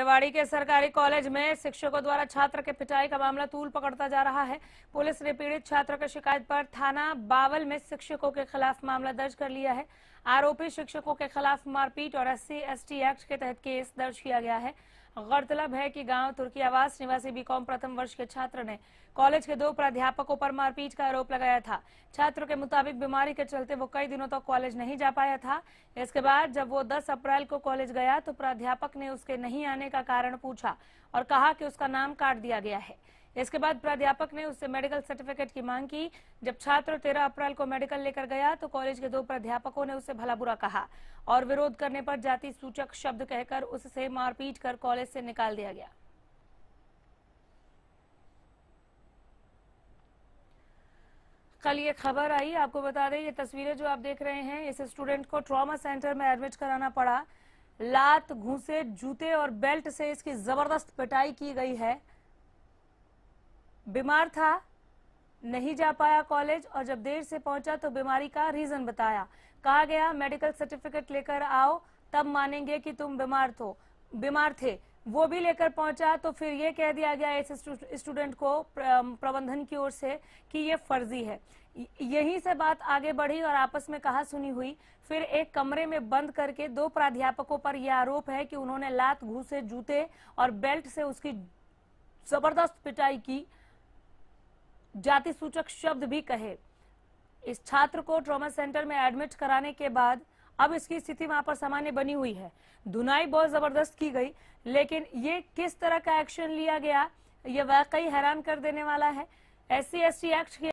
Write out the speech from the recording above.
रेवाड़ी के सरकारी कॉलेज में शिक्षकों द्वारा छात्र के पिटाई का मामला तूल पकड़ता जा रहा है पुलिस ने पीड़ित छात्र के शिकायत पर थाना बावल में शिक्षकों के खिलाफ मामला दर्ज कर लिया है आरोपी शिक्षकों के खिलाफ मारपीट और एस सी एक्ट के तहत केस दर्ज किया गया है गौरतलब है कि गांव तुर्की आवास निवासी बीकॉम प्रथम वर्ष के छात्र ने कॉलेज के दो प्राध्यापकों पर मारपीट का आरोप लगाया था छात्र के मुताबिक बीमारी के चलते वो कई दिनों तक तो कॉलेज नहीं जा पाया था इसके बाद जब वो 10 अप्रैल को कॉलेज गया तो प्राध्यापक ने उसके नहीं आने का कारण पूछा और कहा कि उसका नाम काट दिया गया है इसके बाद प्राध्यापक ने उससे मेडिकल सर्टिफिकेट की मांग की जब छात्र 13 अप्रैल को मेडिकल लेकर गया तो कॉलेज के दो प्राध्यापकों ने उसे भला बुरा कहा और विरोध करने पर जाति सूचक शब्द कहकर उससे मारपीट कर कॉलेज से निकाल दिया गया कल ये खबर आई आपको बता दें ये तस्वीरें जो आप देख रहे हैं इस स्टूडेंट को ट्रॉमा सेंटर में एडमिट कराना पड़ा लात घूसे जूते और बेल्ट से इसकी जबरदस्त पिटाई की गई है बीमार था नहीं जा पाया कॉलेज और जब देर से पहुंचा तो बीमारी का रीजन बताया कहा गया मेडिकल सर्टिफिकेट लेकर आओ तब मानेंगे कि तुम बीमार थो बीमार थे वो भी लेकर पहुंचा तो फिर ये कह दिया गया इस स्टूडेंट को प्रबंधन की ओर से कि ये फर्जी है यहीं से बात आगे बढ़ी और आपस में कहा सुनी हुई फिर एक कमरे में बंद करके दो प्राध्यापकों पर यह आरोप है कि उन्होंने लात घूसे जूते और बेल्ट से उसकी जबरदस्त पिटाई की जाति सूचक शब्द भी कहे इस छात्र को ट्रॉमा सेंटर में एडमिट कराने के बाद अब इसकी स्थिति वहां पर सामान्य बनी हुई है धुनाई बहुत जबरदस्त की गई लेकिन ये किस तरह का एक्शन लिया गया ये वाकई हैरान कर देने वाला है एस सी एक्ट